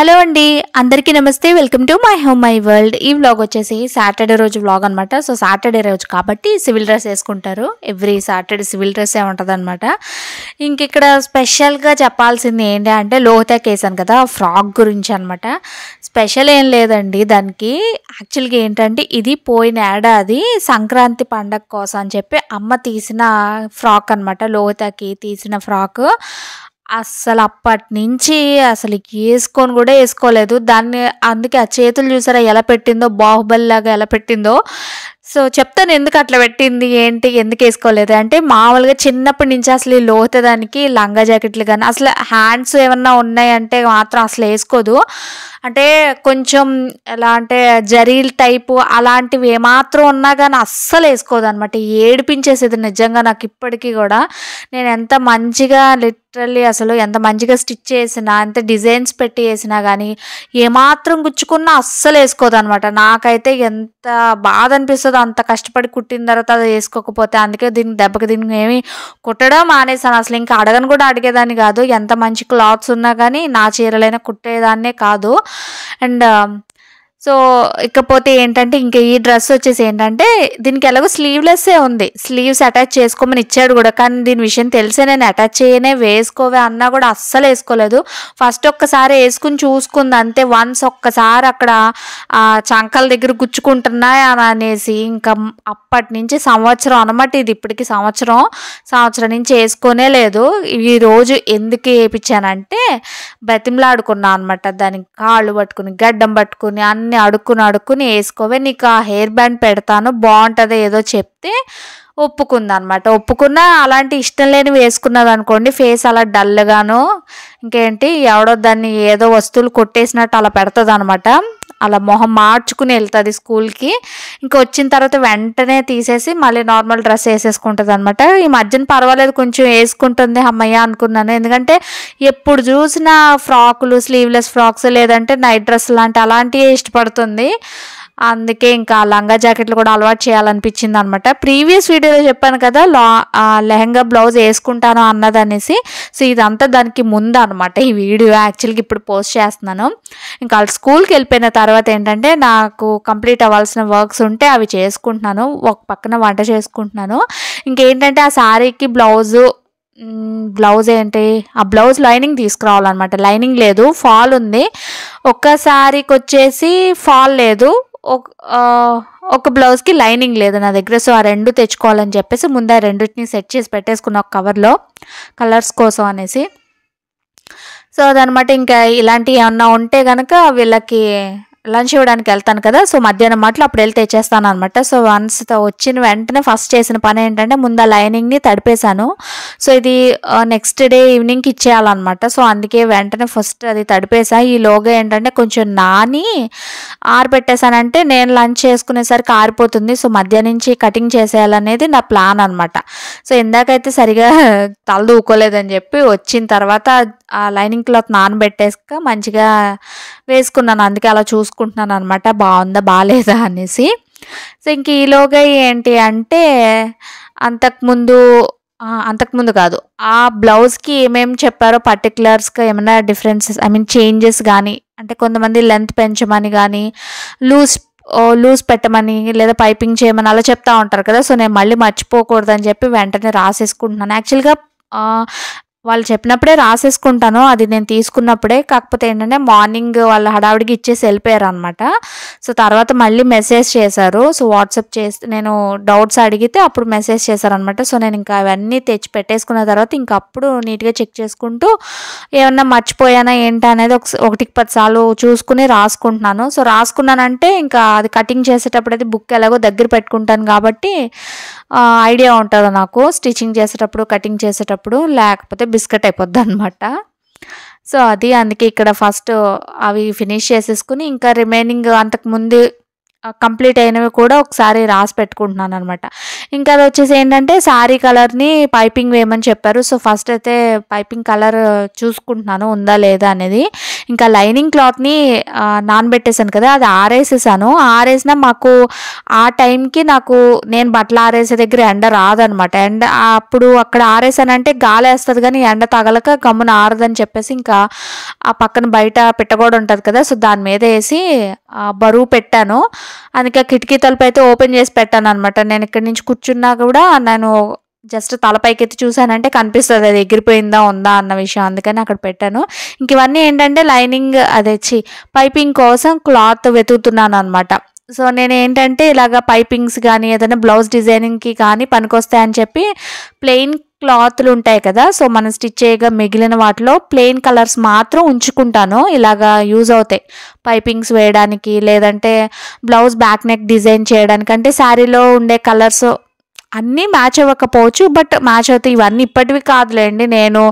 hello అండి అందరికీ నమస్తే welcome to my home my world ఈ వ్లాగ్ వచ్చేసి సాటర్డే రోజు వ్లాగ్ అనమాట సో సాటర్డే రోజు కాబట్టి సివిల్ డ్రెస్ వేసుకుంటారు ఎవ్రీ సాటర్డే సివిల్ డ్రెస్ ఉంటుంది అనమాట ఇంకిక్కడ స్పెషల్గా చెప్పాల్సింది ఏంటి అంటే లోహతాక్ వేసాను కదా ఫ్రాక్ గురించి అనమాట స్పెషల్ ఏం లేదండి దానికి యాక్చువల్గా ఏంటంటే ఇది పోయిన ఏడాది సంక్రాంతి పండగ కోసం అని చెప్పి అమ్మ తీసిన ఫ్రాక్ అనమాట లోహతకి తీసిన ఫ్రాక్ అస్సలు అప్పటి నుంచి అసలు వేసుకొని కూడా వేసుకోలేదు దాన్ని అందుకే ఆ చేతులు చూసారా ఎలా పెట్టిందో బాహుబలి లాగా ఎలా పెట్టిందో సో చెప్తాను ఎందుకు అట్లా పెట్టింది ఏంటి ఎందుకు వేసుకోలేదు అంటే మామూలుగా చిన్నప్పటి నుంచి అసలు ఈ లోతదానికి లంగా జాకెట్లు కానీ అసలు హ్యాండ్స్ ఏమన్నా ఉన్నాయంటే మాత్రం అసలు వేసుకోదు అంటే కొంచెం ఎలా అంటే జరీల్ టైపు అలాంటివి ఏమాత్రం ఉన్నా కానీ అస్సలు వేసుకోదు అనమాట ఏడిపించేసేది నిజంగా నాకు ఇప్పటికీ కూడా నేను ఎంత మంచిగా లిటరల్లీ అసలు ఎంత మంచిగా స్టిచ్ చేసినా ఎంత డిజైన్స్ పెట్టి వేసినా కానీ ఏమాత్రం గుచ్చుకున్నా అస్సలు వేసుకోదు అనమాట నాకైతే ఎంత బాధ అనిపిస్తుందో అంత కష్టపడి కుట్టిన తర్వాత అది వేసుకోకపోతే అందుకే దీన్ని దెబ్బకి దీనికి ఏమి కుట్టడం మానేసాను అసలు ఇంకా అడగను కూడా అడిగేదాన్ని కాదు ఎంత మంచి క్లాత్స్ ఉన్నా కానీ నా చీరలైనా కుట్టేదాన్నే కాదు అండ్ సో ఇకపోతే ఏంటంటే ఇంకా ఈ డ్రెస్ వచ్చేసి ఏంటంటే దీనికి ఎలాగో స్లీవ్లెస్సే ఉంది స్లీవ్స్ అటాచ్ చేసుకోమని ఇచ్చాడు కూడా కానీ దీని విషయం తెలిసే నేను అటాచ్ చేయనే వేసుకోవే అన్నా కూడా అస్సలు వేసుకోలేదు ఫస్ట్ ఒక్కసారి వేసుకుని చూసుకుంది అంతే వన్స్ ఒక్కసారి అక్కడ చంకల దగ్గర గుచ్చుకుంటున్నాయి అని అనేసి ఇంకా అప్పటి నుంచి సంవత్సరం అనమాట ఇది ఇప్పటికి సంవత్సరం సంవత్సరం నుంచి వేసుకునే లేదు ఈ రోజు ఎందుకు వేయించానంటే బతిమలాడుకున్నా అనమాట దానికి కాళ్ళు పట్టుకుని గడ్డం పట్టుకుని అన్ని అన్ని అడుక్కుని అడుక్కుని వేసుకోవే నీకు ఆ హెయిర్ బ్యాండ్ పెడతాను బాగుంటుంది ఏదో చెప్తే అనమాట ఒప్పుకున్న అలాంటి ఇష్టం లేని వేసుకున్నది అనుకోండి ఫేస్ అలా డల్గాను ఇంకేంటి ఎవడో దాన్ని ఏదో వస్తువులు కొట్టేసినట్టు అలా పెడుతుంది అనమాట అలా మొహం మార్చుకుని వెళ్తుంది స్కూల్కి ఇంకా వచ్చిన తర్వాత వెంటనే తీసేసి మళ్ళీ నార్మల్ డ్రెస్ వేసేసుకుంటుంది అనమాట ఈ మధ్యన పర్వాలేదు కొంచెం వేసుకుంటుంది అమ్మయ్య అనుకున్నాను ఎందుకంటే ఎప్పుడు చూసిన ఫ్రాకులు స్లీవ్లెస్ ఫ్రాక్స్ లేదంటే నైట్ డ్రెస్ లాంటి అలాంటివి ఇష్టపడుతుంది అందుకే ఇంకా లంగా జాకెట్లు కూడా అలవాటు చేయాలనిపించింది అనమాట ప్రీవియస్ వీడియోలో చెప్పాను కదా లా లెహంగా బ్లౌజ్ వేసుకుంటాను అన్నదనేసి సో ఇదంతా దానికి ముందు అనమాట ఈ వీడియో యాక్చువల్గా ఇప్పుడు పోస్ట్ చేస్తున్నాను ఇంకా స్కూల్కి వెళ్ళిపోయిన తర్వాత ఏంటంటే నాకు కంప్లీట్ అవ్వాల్సిన వర్క్స్ ఉంటే అవి చేసుకుంటున్నాను ఒక పక్కన వంట చేసుకుంటున్నాను ఇంకేంటంటే ఆ శారీకి బ్లౌజు బ్లౌజ్ ఏంటి ఆ బ్లౌజ్ లైనింగ్ తీసుకురావాలన్నమాట లైనింగ్ లేదు ఫాల్ ఉంది ఒక్క శారీకి వచ్చేసి ఫాల్ లేదు ఒక బ్లౌజ్కి లైనింగ్ లేదు నా దగ్గర సో ఆ రెండు తెచ్చుకోవాలని చెప్పేసి ముందే ఆ రెండింటిని సెట్ చేసి పెట్టేసుకున్న ఒక కవర్లో కలర్స్ కోసం అనేసి సో అదనమాట ఇంకా ఇలాంటివి ఏమన్నా ఉంటే కనుక వీళ్ళకి లంచ్ ఇవ్వడానికి వెళ్తాను కదా సో మధ్యాహ్నం మాటలు అప్పుడు వెళ్ళి తెచ్చేస్తాను అనమాట సో వన్స్ వచ్చిన వెంటనే ఫస్ట్ చేసిన పని ఏంటంటే ముందు ఆ లైనింగ్ని తడిపేశాను సో ఇది నెక్స్ట్ డే ఈవినింగ్కి ఇచ్చేయాలన్నమాట సో అందుకే వెంటనే ఫస్ట్ అది తడిపేసా ఈ లోగా ఏంటంటే కొంచెం నాని ఆరబెట్టేశానంటే నేను లంచ్ చేసుకునేసరికి ఆరిపోతుంది సో మధ్య నుంచి కటింగ్ చేసేయాలనేది నా ప్లాన్ అనమాట సో ఇందాకైతే సరిగా తలదూకోలేదని చెప్పి వచ్చిన తర్వాత ఆ లైనింగ్ క్లాత్ నానబెట్టేసాక మంచిగా వేసుకున్నాను అందుకే అలా చూసుకున్నాను చూసుకుంటున్నాను అనమాట బాగుందా బాగాలేదా అనేసి సో ఇంక ఈలోగా ఏంటి అంటే అంతకుముందు అంతకుముందు కాదు ఆ బ్లౌజ్కి ఏమేమి చెప్పారో పర్టికులర్స్గా ఏమైనా డిఫరెన్సెస్ ఐ మీన్ చేంజెస్ కానీ అంటే కొంతమంది లెంత్ పెంచమని కానీ లూజ్ లూజ్ పెట్టమని లేదా పైపింగ్ చేయమని అలా చెప్తా ఉంటారు కదా సో నేను మళ్ళీ మర్చిపోకూడదని చెప్పి వెంటనే రాసేసుకుంటున్నాను యాక్చువల్గా వాళ్ళు చెప్పినప్పుడే రాసేసుకుంటాను అది నేను తీసుకున్నప్పుడే కాకపోతే ఏంటంటే మార్నింగ్ వాళ్ళు హడావిడికి ఇచ్చేసి వెళ్ళిపోయారు అనమాట సో తర్వాత మళ్ళీ మెసేజ్ చేశారు సో వాట్సాప్ చేసి నేను డౌట్స్ అడిగితే అప్పుడు మెసేజ్ చేశారనమాట సో నేను ఇంకా అవన్నీ తెచ్చి పెట్టేసుకున్న తర్వాత ఇంకా అప్పుడు నీట్గా చెక్ చేసుకుంటూ ఏమన్నా మర్చిపోయానా ఏంటా అనేది ఒక ఒకటికి పదిసార్లు చూసుకుని రాసుకుంటున్నాను సో రాసుకున్నానంటే ఇంకా అది కటింగ్ చేసేటప్పుడు అయితే బుక్ ఎలాగో దగ్గర పెట్టుకుంటాను కాబట్టి ఐడియా ఉంటుంది నాకు స్టిచ్చింగ్ చేసేటప్పుడు కటింగ్ చేసేటప్పుడు లేకపోతే బిస్కెట్ అయిపోద్ది అనమాట సో అది అందుకే ఇక్కడ ఫస్ట్ అవి ఫినిష్ చేసేసుకుని ఇంకా రిమైనింగ్ అంతకుముందు కంప్లీట్ అయినవి కూడా ఒకసారి రాసి పెట్టుకుంటున్నాను అనమాట ఇంకా అది వచ్చేసి ఏంటంటే శారీ కలర్ని పైపింగ్ వేయమని చెప్పారు సో ఫస్ట్ అయితే పైపింగ్ కలర్ చూసుకుంటున్నాను ఉందా లేదా అనేది ఇంకా లైనింగ్ క్లాత్ని నానబెట్టేశాను కదా అది ఆరేసేసాను ఆరేసిన మాకు ఆ టైంకి నాకు నేను బట్టలు ఆరేసే దగ్గర ఎండ రాదనమాట ఎండ అప్పుడు అక్కడ ఆరేసానంటే గాలి వేస్తుంది కానీ ఎండ తగలక గమ్మున ఆరదని చెప్పేసి ఇంకా ఆ పక్కన బయట పెట్టకూడ ఉంటుంది కదా సో దాని మీద వేసి బరువు పెట్టాను అందుకే కిటికీ తలుపు అయితే ఓపెన్ చేసి పెట్టాను అనమాట నేను ఇక్కడి నుంచి కూర్చున్నా కూడా నేను జస్ట్ తలపైకెత్తి చూసానంటే కనిపిస్తుంది అది ఎగిరిపోయిందా ఉందా అన్న విషయం అందుకని అక్కడ పెట్టాను ఇంక ఇవన్నీ ఏంటంటే లైనింగ్ అదొచ్చి పైపింగ్ కోసం క్లాత్ వెతుకుతున్నాను అనమాట సో నేను ఏంటంటే ఇలాగ పైపింగ్స్ కానీ ఏదైనా బ్లౌజ్ డిజైనింగ్కి కానీ పనికొస్తాయని చెప్పి ప్లెయిన్ క్లాత్లు ఉంటాయి కదా సో మనం స్టిచ్ చేయగా మిగిలిన వాటిలో ప్లెయిన్ కలర్స్ మాత్రం ఉంచుకుంటాను ఇలాగా యూజ్ అవుతాయి పైపింగ్స్ వేయడానికి లేదంటే బ్లౌజ్ బ్యాక్ నెక్ డిజైన్ చేయడానికి అంటే శారీలో ఉండే కలర్స్ అన్నీ మ్యాచ్ అవ్వకపోవచ్చు బట్ మ్యాచ్ అవుతాయి ఇవన్నీ ఇప్పటివి కాదులేండి నేను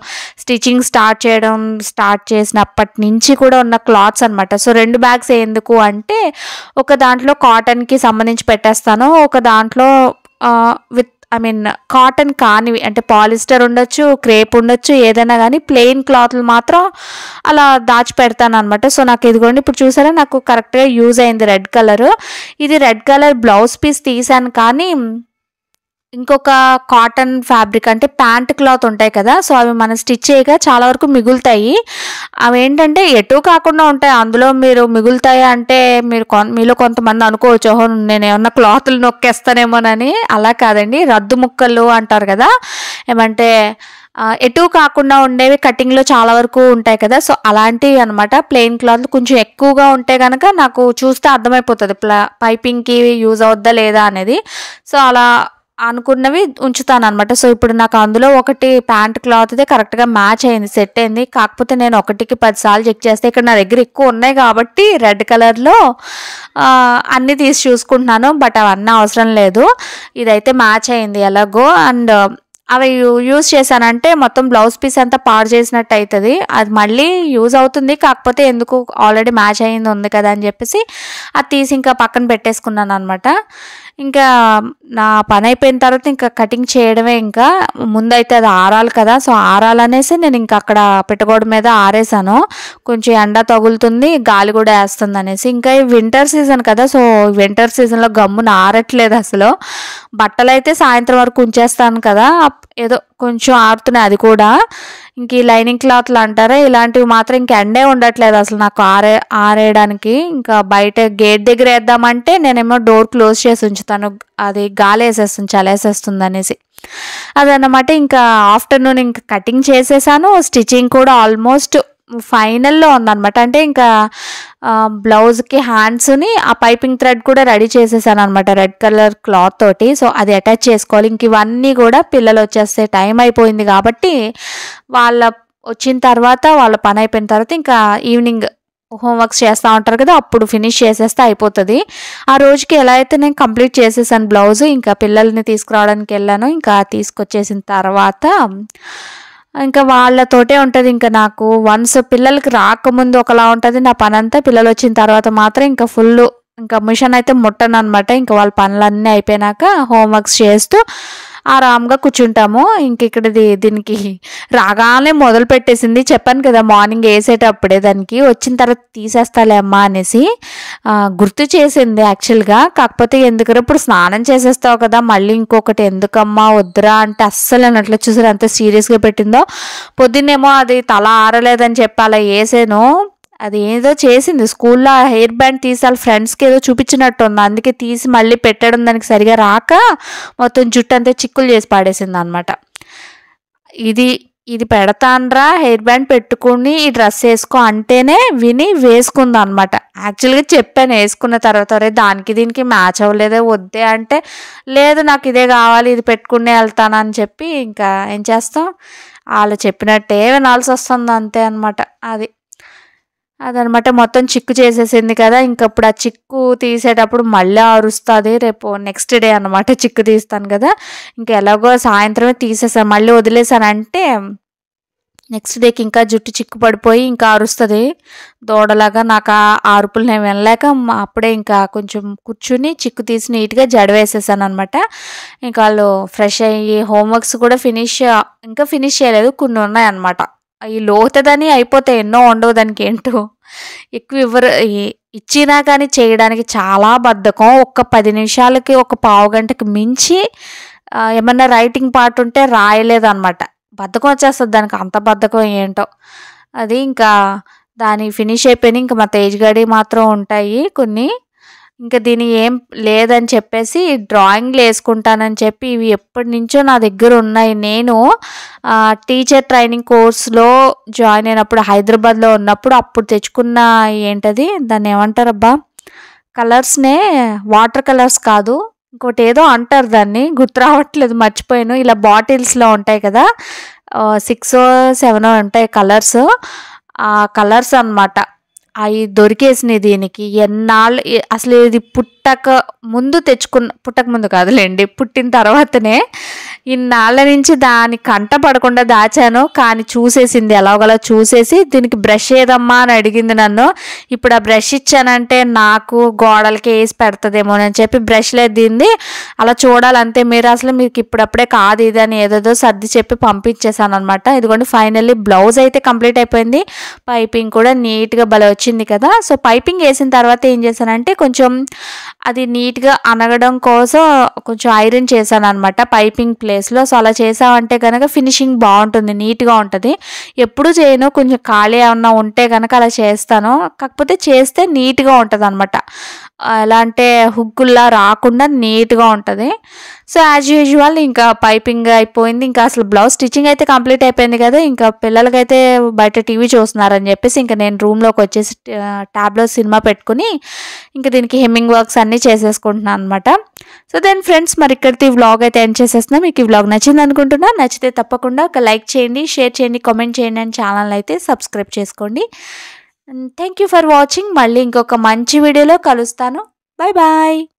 స్టిచ్చింగ్ స్టార్ట్ చేయడం స్టార్ట్ చేసినప్పటి నుంచి కూడా ఉన్న క్లాత్స్ అనమాట సో రెండు బ్యాగ్స్ ఎందుకు అంటే ఒక దాంట్లో కాటన్కి సంబంధించి పెట్టేస్తాను ఒక దాంట్లో విత్ ఐ మీన్ కాటన్ కానివి అంటే పాలిస్టర్ ఉండొచ్చు క్రేప్ ఉండొచ్చు ఏదైనా కానీ ప్లెయిన్ క్లాత్లు మాత్రం అలా దాచి పెడతాను అనమాట సో నాకు ఇదిగోండి ఇప్పుడు చూసారా నాకు కరెక్ట్గా యూజ్ అయింది రెడ్ కలర్ ఇది రెడ్ కలర్ బ్లౌజ్ పీస్ తీసాను కానీ ఇంకొక కాటన్ ఫ్యాబ్రిక్ అంటే ప్యాంట్ క్లాత్ ఉంటాయి కదా సో అవి మనం స్టిచ్ చేయగా చాలా వరకు మిగులుతాయి అవి ఏంటంటే ఎటు కాకుండా ఉంటాయి అందులో మీరు మిగులుతాయి అంటే మీరు మీలో కొంతమంది అనుకోవచ్చు ఓహో నేను ఏమన్నా క్లాత్లు నొక్కేస్తానేమోనని అలా కాదండి రద్దు ముక్కలు అంటారు కదా ఏమంటే ఎటు కాకుండా ఉండేవి కటింగ్లో చాలా వరకు ఉంటాయి కదా సో అలాంటివి అనమాట ప్లెయిన్ క్లాత్ కొంచెం ఎక్కువగా ఉంటే కనుక నాకు చూస్తే అర్థమైపోతుంది ప్లా పైపింగ్కి యూజ్ అవుద్దా లేదా అనేది సో అలా అనుకున్నవి ఉంచుతాను అనమాట సో ఇప్పుడు నాకు అందులో ఒకటి ప్యాంట్ క్లాత్దే కరెక్ట్గా మ్యాచ్ అయింది సెట్ అయింది కాకపోతే నేను ఒకటికి పదిసార్లు చెక్ చేస్తే ఇక్కడ నా దగ్గర ఎక్కువ ఉన్నాయి కాబట్టి రెడ్ కలర్లో అన్నీ తీసి చూసుకుంటున్నాను బట్ అవన్నీ అవసరం లేదు ఇదైతే మ్యాచ్ అయింది ఎలాగో అండ్ అవి యూజ్ చేశానంటే మొత్తం బ్లౌజ్ పీస్ అంతా పాడు చేసినట్టు అవుతుంది అది మళ్ళీ యూజ్ అవుతుంది కాకపోతే ఎందుకు ఆల్రెడీ మ్యాచ్ అయింది ఉంది కదా అని చెప్పేసి అది తీసి ఇంకా పక్కన పెట్టేసుకున్నాను అనమాట ఇంకా నా పని అయిపోయిన తర్వాత ఇంకా కటింగ్ చేయడమే ఇంకా ముందైతే అది ఆరాలి కదా సో ఆరాలనేసి నేను ఇంకా అక్కడ పెట్టుకోవడం మీద ఆరేసాను కొంచెం ఎండ తగులుతుంది గాలి కూడా వేస్తుంది అనేసి ఇంకా ఈ వింటర్ సీజన్ కదా సో వింటర్ సీజన్లో గమ్మున ఆరట్లేదు అసలు బట్టలు అయితే సాయంత్రం వరకు ఉంచేస్తాను కదా ఏదో కొంచెం ఆరుతున్నాయి అది కూడా ఇంక ఈ లైనింగ్ క్లాత్లు అంటారా ఇలాంటివి మాత్రం ఇంక ఎండే ఉండట్లేదు అసలు నాకు ఆరే ఆరేయడానికి ఇంకా బయట గేట్ దగ్గర వేద్దామంటే నేనేమో డోర్ క్లోజ్ చేసి ఉంచుతాను అది గాలి వేసేస్తుంది చలేసేస్తుంది అనేసి అదన్నమాట ఇంకా ఆఫ్టర్నూన్ ఇంకా కటింగ్ చేసేసాను స్టిచ్చింగ్ కూడా ఆల్మోస్ట్ ఫైనల్లో ఉందనమాట అంటే ఇంకా బ్లౌజ్కి హ్యాండ్స్ని ఆ పైపింగ్ థ్రెడ్ కూడా రెడీ చేసేసాను అనమాట రెడ్ కలర్ క్లాత్ తోటి సో అది అటాచ్ చేసుకోవాలి ఇంక ఇవన్నీ కూడా పిల్లలు వచ్చేస్తే టైం అయిపోయింది కాబట్టి వాళ్ళ వచ్చిన తర్వాత వాళ్ళ పని అయిపోయిన తర్వాత ఇంకా ఈవినింగ్ హోంవర్క్స్ చేస్తూ ఉంటారు కదా అప్పుడు ఫినిష్ చేసేస్తే అయిపోతుంది ఆ రోజుకి ఎలా అయితే నేను కంప్లీట్ చేసేసాను బ్లౌజ్ ఇంకా పిల్లల్ని తీసుకురావడానికి వెళ్ళాను ఇంకా తీసుకొచ్చేసిన తర్వాత ఇంకా వాళ్ళతోటే ఉంటుంది ఇంకా నాకు వన్స్ పిల్లలకి రాకముందు ఒకలా ఉంటుంది నా పని అంతా పిల్లలు వచ్చిన తర్వాత మాత్రం ఇంకా ఫుల్ ఇంకా మిషన్ అయితే ముట్టను అనమాట ఇంకా వాళ్ళ పనులన్నీ అయిపోయినాక హోంవర్క్స్ చేస్తూ ఆరామ్గా కూర్చుంటాము ఇంక ఇక్కడది దీనికి రాగానే మొదలు పెట్టేసింది చెప్పాను కదా మార్నింగ్ వేసేటప్పుడే దానికి వచ్చిన తర్వాత తీసేస్తాలే అమ్మా అనేసి గుర్తు చేసింది యాక్చువల్గా కాకపోతే ఎందుకంటే ఇప్పుడు స్నానం చేసేస్తావు కదా మళ్ళీ ఇంకొకటి ఎందుకమ్మా వద్దురా అంటే అస్సలు అన్నట్లు చూసారు ఎంత సీరియస్గా పెట్టిందో పొద్దున్నేమో అది తల ఆరలేదని చెప్పి అలా వేసాను అది ఏదో చేసింది స్కూల్లో ఆ హెయిర్ బ్యాండ్ తీసి వాళ్ళ ఫ్రెండ్స్కి ఏదో చూపించినట్టు ఉంది అందుకే తీసి మళ్ళీ పెట్టడం దానికి సరిగా రాక మొత్తం జుట్టు అంతా చిక్కులు చేసి పాడేసింది అనమాట ఇది ఇది పెడతాన్రా హెయిర్ బ్యాండ్ పెట్టుకుని ఈ డ్రెస్ వేసుకో అంటేనే విని వేసుకుందా అనమాట యాక్చువల్గా చెప్పాను వేసుకున్న తర్వాత రే దానికి దీనికి మ్యాచ్ అవ్వలేదే వద్దే అంటే లేదు నాకు ఇదే కావాలి ఇది పెట్టుకునే వెళ్తానని చెప్పి ఇంకా ఏం చేస్తాం వాళ్ళు చెప్పినట్టే వినాల్సి వస్తుంది అంతే అనమాట అది అదనమాట మొత్తం చిక్కు చేసేసింది కదా ఇంకప్పుడు ఆ చిక్కు తీసేటప్పుడు మళ్ళీ అరుస్తుంది రేపు నెక్స్ట్ డే అనమాట చిక్కు తీస్తాను కదా ఇంకా ఎలాగో సాయంత్రమే తీసేసాను మళ్ళీ వదిలేసానంటే నెక్స్ట్ డేకి ఇంకా జుట్టు చిక్కు పడిపోయి ఇంకా అరుస్తుంది దూడలాగా నాకు ఆ అరుపులు నేను వినలేక అప్పుడే ఇంకా కొంచెం కూర్చుని చిక్కు తీసి నీట్గా జడవేసేసాను అనమాట ఇంకా వాళ్ళు ఫ్రెష్ అయ్యి హోంవర్క్స్ కూడా ఫినిష్ ఇంకా ఫినిష్ చేయలేదు కొన్ని ఉన్నాయన్నమాట అవి లోతదని అయిపోతే ఎన్నో ఉండవు దానికి ఏంటో ఎక్కువ ఇవ్వరు ఇచ్చినా కానీ చేయడానికి చాలా బద్ధకం ఒక్క పది నిమిషాలకి ఒక పావు గంటకి మించి ఏమన్నా రైటింగ్ పార్ట్ ఉంటే రాయలేదన్నమాట బద్ధకం వచ్చేస్తుంది దానికి అంత బద్ధకం ఏంటో అది ఇంకా దాని ఫినిష్ అయిపోయిన ఇంకా మా తేజ్ గడి మాత్రం ఉంటాయి కొన్ని ఇంకా దీని ఏం లేదని చెప్పేసి డ్రాయింగ్లు వేసుకుంటానని చెప్పి ఇవి ఎప్పటి నుంచో నా దగ్గర ఉన్నాయి నేను టీచర్ ట్రైనింగ్ కోర్స్లో జాయిన్ అయినప్పుడు హైదరాబాద్లో ఉన్నప్పుడు అప్పుడు తెచ్చుకున్న ఏంటది దాన్ని ఏమంటారబ్బా కలర్స్నే వాటర్ కలర్స్ కాదు ఇంకోటి ఏదో అంటారు దాన్ని గుర్తు రావట్లేదు మర్చిపోయాను ఇలా బాటిల్స్లో ఉంటాయి కదా సిక్స్ సెవెన్ ఉంటాయి కలర్స్ ఆ కలర్స్ అనమాట అవి దొరికేసిన దీనికి ఎన్నాళ్ళు అసలు ఇది పుట్టక ముందు తెచ్చుకున్న పుట్టక ముందు కాదులేండి పుట్టిన తర్వాతనే ఇన్నాళ్ళ నుంచి దాని కంట పడకుండా దాచాను కానీ చూసేసింది ఎలాగోలా చూసేసి దీనికి బ్రష్ ఏదమ్మా అని అడిగింది నన్ను ఇప్పుడు ఆ బ్రష్ ఇచ్చానంటే నాకు గోడలకి వేసి పెడతదేమో అని చెప్పి బ్రష్ దీన్ని అలా చూడాలంతే మీరు అసలు మీకు ఇప్పుడప్పుడే కాదు ఇది అని ఏదేదో సర్ది చెప్పి పంపించేశాను అనమాట ఇదిగోండి ఫైనల్లీ బ్లౌజ్ అయితే కంప్లీట్ అయిపోయింది పైపింగ్ కూడా నీట్గా భలే వచ్చింది కదా సో పైపింగ్ వేసిన తర్వాత ఏం చేశానంటే కొంచెం అది నీట్గా అనగడం కోసం కొంచెం ఐరన్ చేశాను అనమాట పైపింగ్ ప్లేస్ ప్లేస్లో సో అలా చేసామంటే కనుక ఫినిషింగ్ బాగుంటుంది నీట్గా ఉంటుంది ఎప్పుడు చేయను కొంచెం ఖాళీ ఏమన్నా ఉంటే కనుక అలా చేస్తాను కాకపోతే చేస్తే నీట్గా ఉంటుంది అనమాట ఎలా అంటే హుగ్గుల్లా రాకుండా నీట్గా ఉంటుంది సో యాజ్ యూజువల్ ఇంకా పైపింగ్ అయిపోయింది ఇంకా అసలు బ్లౌజ్ స్టిచ్చింగ్ అయితే కంప్లీట్ అయిపోయింది కదా ఇంకా పిల్లలకైతే బయట టీవీ చూస్తున్నారని చెప్పేసి ఇంకా నేను రూమ్లోకి వచ్చేసి ట్యాబ్లో సినిమా పెట్టుకుని ఇంకా దీనికి హెమ్మింగ్ వర్క్స్ అన్నీ చేసేసుకుంటున్నాను అనమాట సో దెన్ ఫ్రెండ్స్ మరి ఇక్కడితో ఈ వ్లాగ్ అయితే ఎండ్ చేసేస్తున్నాం మీకు బ్లాగ్ నచ్చింది అనుకుంటున్నా నచ్చితే తప్పకుండా ఒక లైక్ చేయండి షేర్ చేయండి కామెంట్ చేయండి అని ఛానల్ అయితే సబ్స్క్రైబ్ చేసుకోండి థ్యాంక్ యూ ఫర్ వాచింగ్ మళ్ళీ ఇంకొక మంచి వీడియోలో కలుస్తాను బాయ్ బాయ్